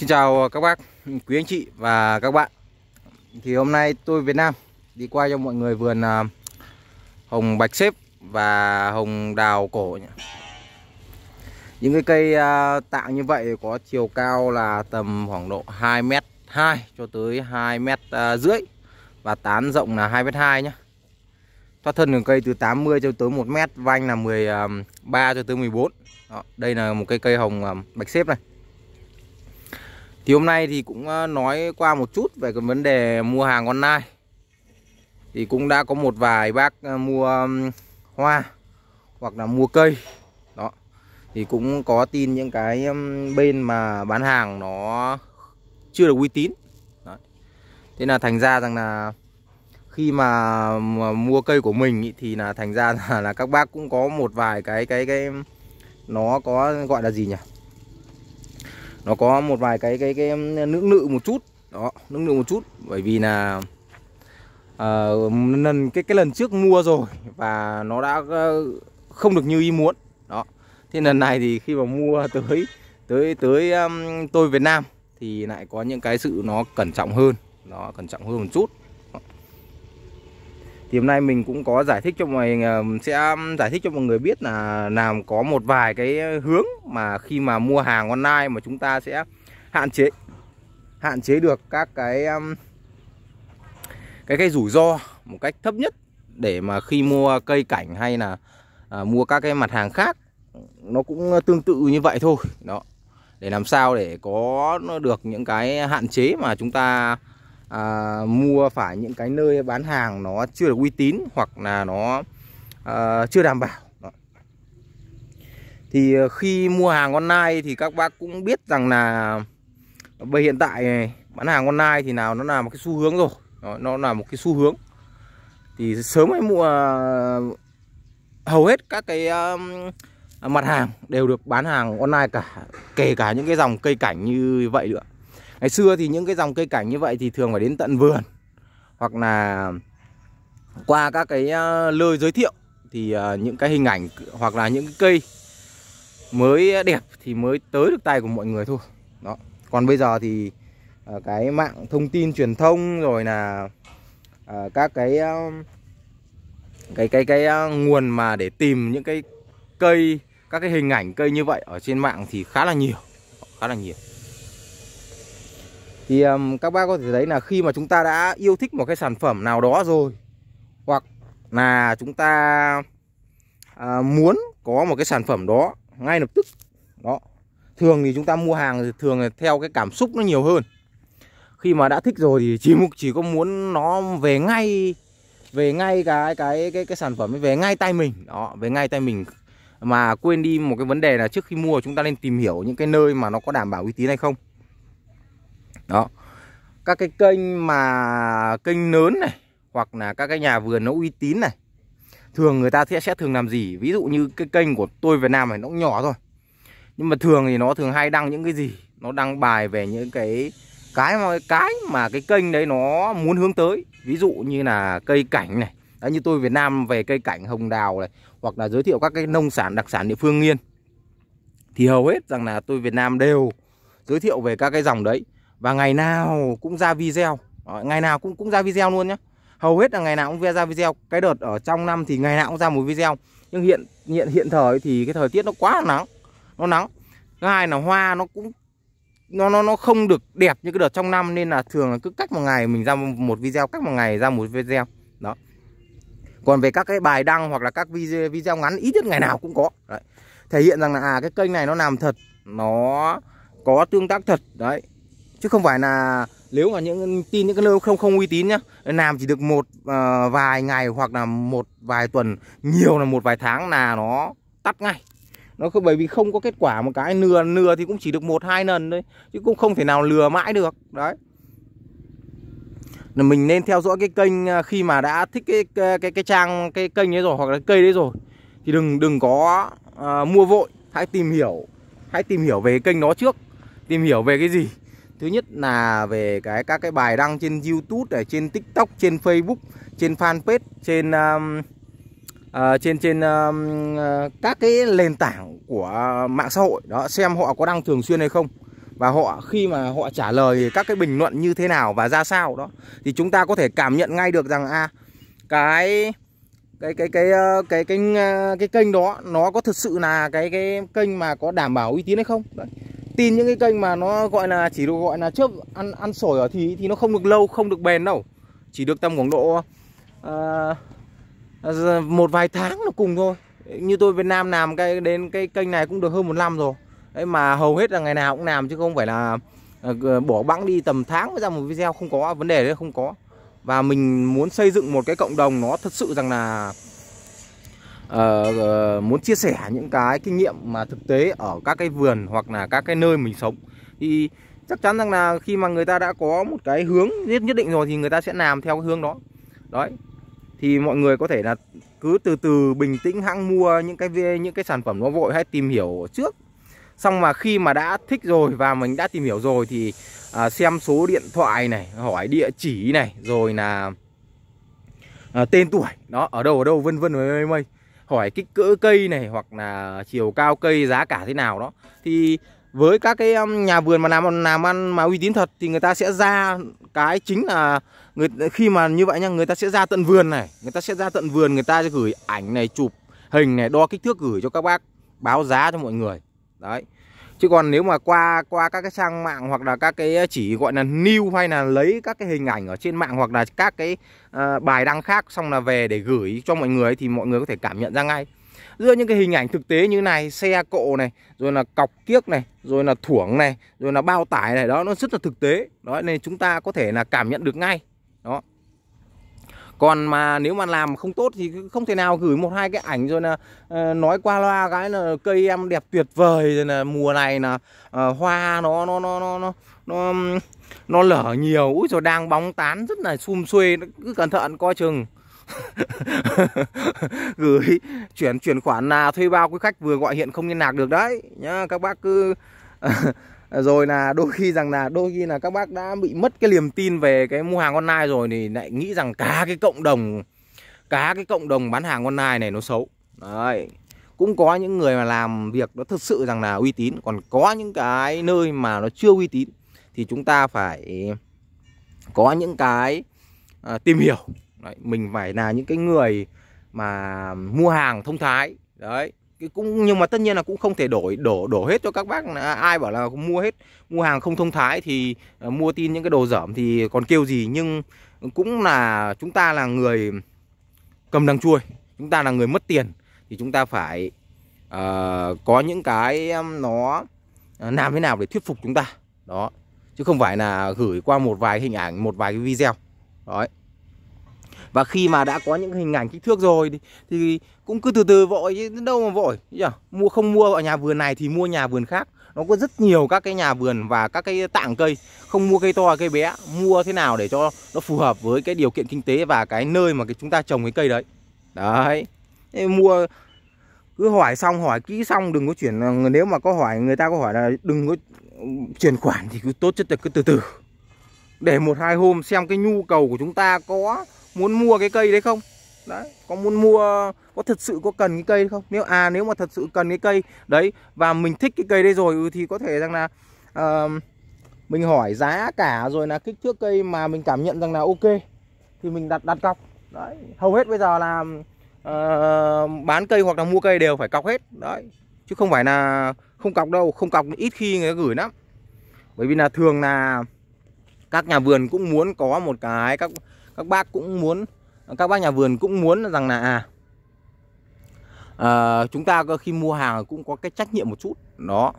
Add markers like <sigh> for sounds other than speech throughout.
Xin chào các bác, quý anh chị và các bạn Thì hôm nay tôi Việt Nam đi qua cho mọi người vườn à, hồng bạch xếp và hồng đào cổ Những cái cây à, tạo như vậy có chiều cao là tầm khoảng độ 2m2 cho tới 2m à, rưỡi Và tán rộng là 2m2 nhé Thoát thân đường cây từ 80 cho tới 1m, vanh là 13 cho tới 14 Đó, Đây là một cây cây hồng bạch xếp này thì hôm nay thì cũng ờ, nói qua một chút về cái vấn đề mua hàng online Thì cũng đã có một vài bác ờ, mua hoa hoặc là mua cây Đó Thì cũng có tin những cái bên mà bán hàng nó chưa được uy tín Đó. Thế là thành ra rằng là khi mà mua cây của mình thì là thành ra <laughs> là các bác cũng có một vài cái cái cái nó có gọi là gì nhỉ nó có một vài cái cái cái nưỡng nự một chút đó nưỡng nự một chút bởi vì là à, lần cái cái lần trước mua rồi và nó đã ờ, không được như ý muốn đó thế lần này thì khi mà mua tới tới tới um, tôi Việt Nam thì lại có những cái sự nó cẩn trọng hơn nó cẩn trọng hơn một chút thì hôm nay mình cũng có giải thích cho mọi người ờ, sẽ giải thích cho mọi người biết là làm có một vài cái hướng mà khi mà mua hàng online mà chúng ta sẽ hạn chế hạn chế được các cái cái cái rủi ro một cách thấp nhất để mà khi mua cây cảnh hay là à, mua các cái mặt hàng khác nó cũng tương tự như vậy thôi đó để làm sao để có được những cái hạn chế mà chúng ta à, mua phải những cái nơi bán hàng nó chưa được uy tín hoặc là nó à, chưa đảm bảo Đó. thì à, khi mua hàng online thì các bác cũng biết rằng là bây hiện tại này, bán hàng online thì nào nó là một cái xu hướng rồi Đó, nó là một cái xu hướng thì sớm hay mua à, hầu hết các cái um, mặt hàng đều được bán hàng online cả kể cả những cái dòng cây cảnh như vậy nữa ngày xưa thì những cái dòng cây cảnh như vậy thì thường phải đến tận vườn hoặc là qua các cái ờ, lời giới thiệu thì ờ, những cái hình ảnh hoặc là những cây mới đẹp thì mới tới được tay của mọi người thôi đó còn bây giờ thì ờ, cái mạng thông tin truyền thông rồi là các cái cái cái cái nguồn mà để tìm những cái cây các cái hình ảnh cây như vậy ở trên mạng thì khá là nhiều khá là nhiều thì um, các bác có thể thấy là khi mà chúng ta đã yêu thích một cái sản phẩm nào đó rồi hoặc là chúng ta à, muốn có một cái sản phẩm đó ngay lập tức đó thường thì chúng ta mua hàng thì thường theo cái cảm xúc nó nhiều hơn khi mà đã thích rồi thì chỉ mục chỉ có muốn nó về ngay về ngay cái cái cái cái sản phẩm ấy về ngay tay mình đó về ngay tay mình mà quên đi một cái vấn đề là trước khi mua chúng ta nên tìm hiểu những cái nơi mà nó có đảm bảo uy tín hay không đó các cái kênh mà kênh lớn này hoặc là các cái nhà vườn nó uy tín này thường người ta sẽ sẽ thường làm gì ví dụ như cái kênh của tôi Việt Nam này nó cũng nhỏ thôi nhưng mà thường thì nó thường hay đăng những cái gì nó đăng bài về những cái cái mà cái mà cái kênh đấy nó muốn hướng tới ví dụ như là cây cảnh này đấy, như tôi Việt Nam về cây cảnh hồng đào này hoặc là giới thiệu các cái nông sản đặc sản địa phương nghiên thì hầu hết rằng là tôi Việt Nam đều giới thiệu về các cái dòng đấy và ngày nào cũng ra video ờ, ngày nào cũng cũng ra video luôn nhé hầu hết là ngày nào cũng ra video cái đợt ở trong năm thì ngày nào cũng ra một video nhưng hiện hiện hiện thời thì cái thời tiết nó quá là nắng nó nắng hai là hoa nó cũng nó nó nó không được đẹp như cái đợt trong năm nên là thường là cứ cách một ngày mình ra một video cách một ngày ra một video đó còn về các cái bài đăng hoặc là các video video ngắn ít nhất ngày nào cũng có đấy. thể hiện rằng là à cái kênh này nó làm thật nó có tương tác thật đấy chứ không phải là nếu mà những tin những cái nơi không không uy tín nhá làm chỉ được một uh, vài ngày hoặc là một vài tuần nhiều là một vài tháng là nó tắt ngay nó không bởi vì không có kết quả một cái lừa lừa thì cũng chỉ được một hai lần thôi chứ cũng không thể nào lừa mãi được đấy là mình nên theo dõi cái kênh ờ, khi mà đã thích cái cái cái, cái trang cái kênh ấy rồi hoặc là cây đấy rồi thì đừng đừng có uh, mua vội hãy tìm hiểu hãy tìm hiểu về kênh đó trước tìm hiểu về cái gì thứ nhất là về cái các cái bài đăng trên YouTube này trên TikTok trên Facebook trên fanpage trên um, uh, trên trên um, uh, các cái nền tảng của mạng xã hội đó xem họ có đăng thường xuyên hay không và họ khi mà họ trả lời các cái bình luận như thế nào và ra sao đó thì chúng ta có thể cảm nhận ngay được rằng a à, cái cái cái cái ờ, cái cái cái kênh đó nó có thực sự là cái cái kênh mà có đảm bảo uy tín hay không đấy tin những cái kênh mà nó gọi là chỉ được gọi là chớp ăn ăn sổi ở thì thì nó không được lâu không được bền đâu chỉ được tầm khoảng độ uh, một vài tháng là cùng thôi như tôi Việt Nam làm cái đến cái kênh này cũng được hơn một năm rồi đấy mà hầu hết là ngày nào cũng làm chứ không phải là uh, bỏ bẵng đi tầm tháng mới ra một video không có vấn đề đấy không có và mình muốn xây dựng một cái cộng đồng nó thật sự rằng là uh, muốn chia sẻ những cái kinh nghiệm mà thực tế ở các cái vườn hoặc là các cái nơi mình sống thì chắc chắn rằng là khi mà người ta đã có một cái hướng nhất nhất định rồi thì người ta sẽ làm theo cái hướng đó đấy thì mọi người có thể là cứ từ từ bình tĩnh hãng mua những cái những cái sản phẩm nó vội hay tìm hiểu trước xong mà khi mà đã thích rồi và mình đã tìm hiểu rồi thì à, xem số điện thoại này hỏi địa chỉ này rồi là à, tên tuổi đó ở đâu ở đâu vân vân mây mây hỏi kích cỡ cây này hoặc là chiều cao cây giá cả thế nào đó thì với các cái um, nhà vườn mà làm làm ăn mà uy tín thật thì người ta sẽ ra cái chính là người khi mà như vậy nha người ta sẽ ra tận vườn này người ta sẽ ra tận vườn người ta sẽ gửi ảnh này chụp hình này đo kích thước gửi cho các bác báo giá cho mọi người đấy chứ còn nếu mà qua qua các cái trang mạng hoặc là các cái chỉ gọi là new hay là lấy các cái hình ảnh ở trên mạng hoặc là các cái uh, bài đăng khác xong là về để gửi cho mọi người thì mọi người có thể cảm nhận ra ngay giữa những cái hình ảnh thực tế như này xe cộ này rồi là cọc kiếc này rồi là thuổng này rồi là bao tải này đó nó rất là thực tế đó nên chúng ta có thể là cảm nhận được ngay đó còn mà nếu mà làm không tốt thì không thể nào gửi một hai cái ảnh rồi là ờ, nói qua loa cái là cây em đẹp tuyệt vời rồi là mùa này là ờ, hoa nó nó nó nó nó nó, nó lở nhiều úi rồi đang bóng tán rất là xum xuê cứ cẩn thận coi chừng <laughs> gửi chuyển chuyển khoản là thuê bao quý khách vừa gọi hiện không liên lạc được đấy nhá các bác cứ <laughs> rồi là đôi khi rằng là đôi khi là các bác đã bị mất cái niềm tin về cái mua hàng online rồi thì lại nghĩ rằng cả cái cộng đồng cả cái cộng đồng bán hàng online này nó xấu đấy cũng có những người mà làm việc nó thực sự rằng là uy tín còn có những cái nơi mà nó chưa uy tín thì chúng ta phải có những cái à, tìm hiểu đấy, mình phải là những cái người mà mua hàng thông thái đấy cũng nhưng mà tất nhiên là cũng không thể đổi đổ đổ hết cho các bác à, ai bảo là mua hết mua hàng không thông thái thì à, mua tin những cái đồ dởm thì còn kêu gì nhưng cũng là chúng ta là người cầm đằng chuôi chúng ta là người mất tiền thì chúng ta phải uh, có những cái nó à, làm thế nào để thuyết phục chúng ta đó chứ không phải là gửi qua một vài hình ảnh một vài cái video đấy và khi mà đã có những hình ảnh kích thước rồi thì, cũng cứ từ từ vội chứ đâu mà vội yeah. mua không mua ở nhà vườn này thì mua nhà vườn khác nó có rất nhiều các cái nhà vườn và các cái tảng cây không mua cây to cây bé mua thế nào để cho nó phù hợp với cái điều kiện kinh tế và cái nơi mà cái chúng ta trồng cái cây đấy đấy mua cứ hỏi xong hỏi kỹ xong đừng có chuyển nếu mà có hỏi người ta có hỏi là đừng có chuyển khoản thì cứ tốt nhất là cứ từ từ để một hai hôm xem cái nhu cầu của chúng ta có muốn mua cái cây đấy không đấy có muốn mua có thật sự có cần cái cây không nếu à nếu mà thật sự cần cái cây đấy và mình thích cái cây đấy rồi ừ, thì có thể rằng là uh, mình hỏi giá cả rồi là kích thước cây mà mình cảm nhận rằng là ok thì mình đặt đặt cọc đấy hầu hết bây giờ là uh, bán cây hoặc là mua cây đều phải cọc hết đấy chứ không phải là không cọc đâu không cọc ít khi người ta gửi lắm bởi vì là thường là các nhà vườn cũng muốn có một cái các các bác cũng muốn các bác nhà vườn cũng muốn rằng là à, à chúng ta khi mua hàng cũng có cái trách nhiệm một chút đó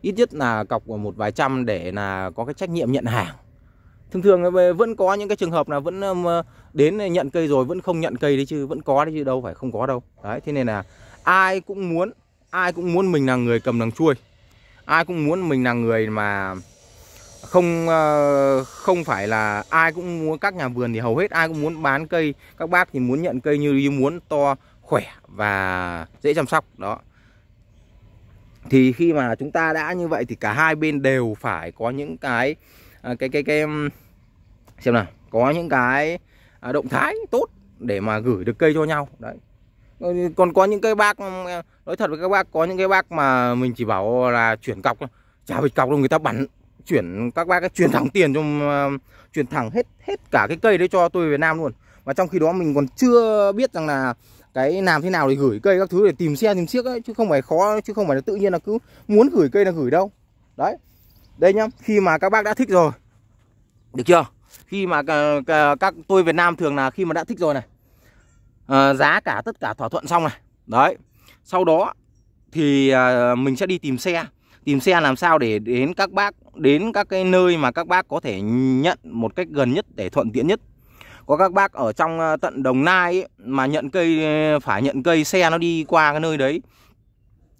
ít nhất là cọc một vài trăm để là có cái trách nhiệm nhận hàng thường thường vẫn có những cái trường hợp là vẫn um, đến nhận cây rồi vẫn không nhận cây đấy chứ vẫn có đấy chứ đâu phải không có đâu đấy thế nên là ai cũng muốn ai cũng muốn mình là người cầm đằng chuôi ai cũng muốn mình là người mà không ờ, không phải là ai cũng muốn các nhà vườn thì hầu hết ai cũng muốn bán cây các bác thì muốn nhận cây như ý muốn to khỏe và dễ chăm sóc đó thì khi mà chúng ta đã như vậy thì cả hai bên đều phải có những cái à, cái cái cái xem nào có những cái à, động thái tốt để mà gửi được cây cho nhau đấy ờ, còn có những cái bác nói thật với các bác có những cái bác mà mình chỉ bảo là chuyển cọc chả bịch cọc đâu người ta bắn chuyển các bác ấy chuyển thẳng tiền cho chuyển thẳng hết hết cả cái cây đấy cho tôi Việt Nam luôn và trong khi đó mình còn chưa biết rằng là cái làm thế nào để gửi cây các thứ để tìm xe tìm chiếc ấy chứ không phải khó chứ không phải là tự nhiên là cứ muốn gửi cây là gửi đâu đấy đây nhá khi mà các bác đã thích rồi được chưa khi mà các tôi Việt Nam thường là khi mà đã thích rồi này à, giá cả tất cả thỏa thuận xong này đấy sau đó thì à, mình sẽ đi tìm xe tìm xe làm sao để đến các bác đến các cái nơi mà các bác có thể nhận một cách gần nhất để thuận tiện nhất có các bác ở trong ờ, tận Đồng Nai ấy, mà nhận cây ờ, phải nhận cây xe nó đi qua cái nơi đấy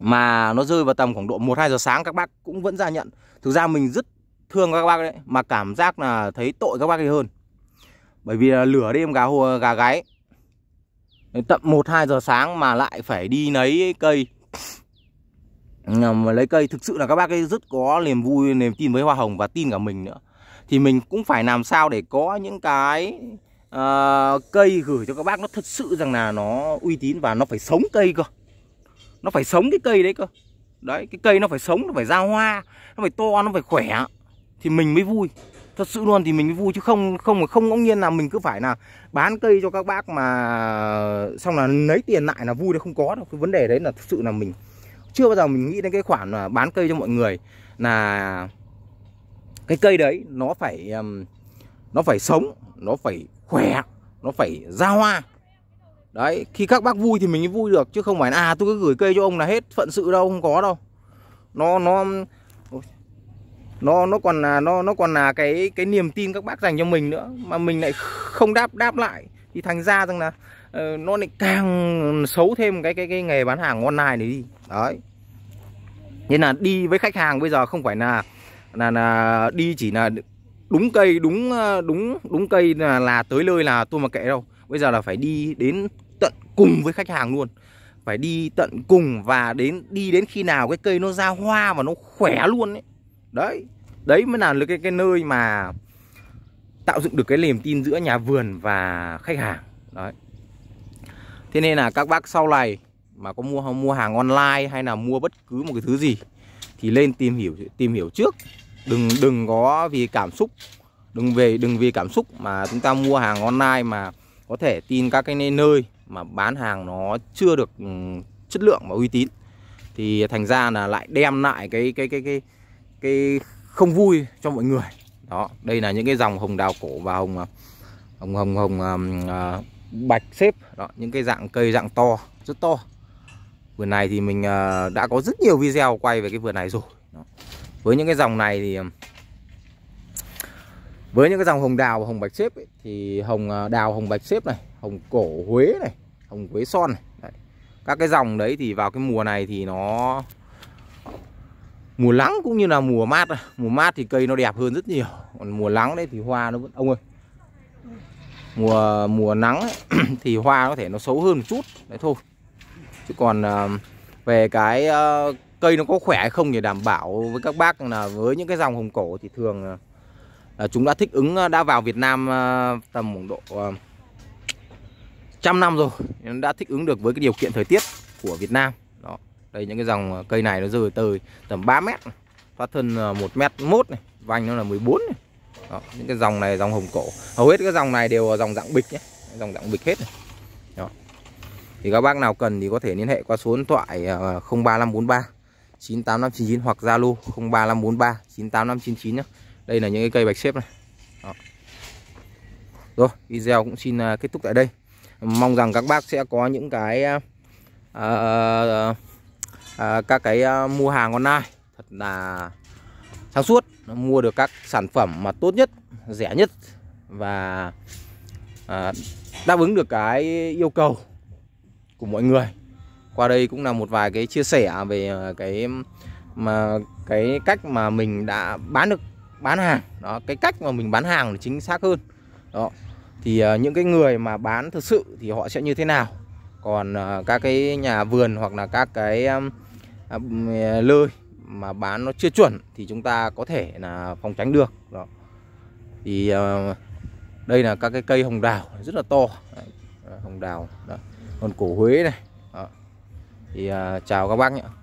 mà nó rơi vào tầm khoảng độ 1 2 giờ sáng các bác cũng vẫn ra nhận. Thực ra mình rất thương các bác đấy mà cảm giác là thấy tội các bác ấy hơn. Bởi vì lửa đêm gà hùa gà gáy. Tận 1 2 giờ sáng mà lại phải đi lấy cây mà lấy cây thực sự là các bác ấy rất có niềm vui niềm tin với hoa hồng và tin cả mình nữa thì mình cũng phải làm sao để có những cái uh, cây gửi cho các bác nó thật sự rằng là nó uy tín và nó phải sống cây cơ nó phải sống cái cây đấy cơ đấy cái cây nó phải sống nó phải ra hoa nó phải to nó phải khỏe thì mình mới vui thật sự luôn thì mình mới vui chứ không không không ngẫu nhiên là mình cứ phải là bán cây cho các bác mà xong là lấy tiền lại là vui đâu không có đâu cái vấn đề đấy là thực sự là mình chưa bao giờ mình nghĩ đến cái khoản là bán cây cho mọi người là cái cây đấy nó phải nó phải sống nó phải khỏe nó phải ra hoa đấy khi các bác vui thì mình mới vui được chứ không phải là à tôi cứ gửi cây cho ông là hết phận sự đâu không có đâu nó nó nó nó còn là nó nó còn là cái cái niềm tin các bác dành cho mình nữa mà mình lại không đáp đáp lại thì thành ra rằng là uh, nó lại càng xấu thêm cái cái cái nghề bán hàng online này đi đấy nên là đi với khách hàng bây giờ không phải là là là đi chỉ là đúng cây đúng đúng đúng cây là là tới nơi là tôi mà kệ đâu bây giờ là phải đi đến tận cùng với khách hàng luôn phải đi tận cùng và đến đi đến khi nào cái cây nó ra hoa và nó khỏe luôn ấy. đấy đấy mới là cái cái nơi mà tạo dựng được cái niềm tin giữa nhà vườn và khách hàng đấy thế nên là các bác sau này mà có mua mua hàng online hay là mua bất cứ một cái thứ gì thì lên tìm hiểu tìm hiểu trước đừng đừng có vì cảm xúc đừng về đừng vì cảm xúc mà chúng ta mua hàng online mà có thể tin các cái nơi mà bán hàng nó chưa được ừ, chất lượng và uy tín thì thành ra là lại đem lại cái cái cái cái cái không vui cho mọi người đó đây là những cái dòng hồng đào cổ và hồng à, hồng hồng hồng uh, bạch xếp đó những cái dạng cây dạng to rất to Vườn này thì mình ờ, đã có rất nhiều video quay về cái vườn này rồi Với những cái dòng này thì Với những cái dòng hồng đào và hồng bạch xếp ấy, Thì hồng ờ, đào, hồng bạch xếp này Hồng cổ Huế này Hồng quế son này đấy. Các cái dòng đấy thì vào cái mùa này thì nó Mùa nắng cũng như là mùa mát à. Mùa mát thì cây nó đẹp hơn rất nhiều Còn mùa nắng đấy thì hoa nó vẫn Ông ơi mùa mùa nắng ấy, <clears throat> thì hoa có thể nó xấu hơn một chút đấy thôi chứ còn ờ, về cái ờ, cây nó có khỏe hay không thì đảm bảo với các bác là với những cái dòng hồng cổ thì thường ờ, là chúng đã thích ứng đã vào Việt Nam tầm độ trăm năm rồi đã thích ứng được với cái điều kiện thời tiết của Việt Nam đó đây những cái dòng cây này nó rơi tới tầm 3 mét thoát thân 1 mét mốt này vành nó là 14 này đó, những cái dòng này dòng hồng cổ hầu hết các dòng này đều dòng dạng bịch nhé dòng dạng bịch hết này. Thì các bác nào cần thì có thể liên hệ qua số điện thoại 03543 à, 98599 hoặc Zalo 03543 98599 nhé. Đây là những cái cây bạch xếp này. Đó. Rồi, video cũng xin à, kết thúc tại đây. Mong rằng các bác sẽ có những cái uh, uh, uh, các cái uh, mua hàng online thật là sáng suốt, mua được các sản phẩm mà tốt nhất, rẻ nhất và uh, đáp ứng được cái yêu cầu của mọi người qua đây cũng là một vài cái chia sẻ về ờ, cái mà cái cách mà mình đã bán được bán hàng đó cái cách mà mình bán hàng là chính xác hơn đó thì uh, những cái người mà bán thực sự thì họ sẽ như thế nào còn uh, các cái nhà vườn hoặc là các cái um, lơi mà bán nó chưa chuẩn thì chúng ta có thể là phòng tránh được đó thì uh, đây là các cái cây hồng đào rất là to Đấy, hồng đào đó còn cổ Huế này Đó. thì à, chào các bác nhé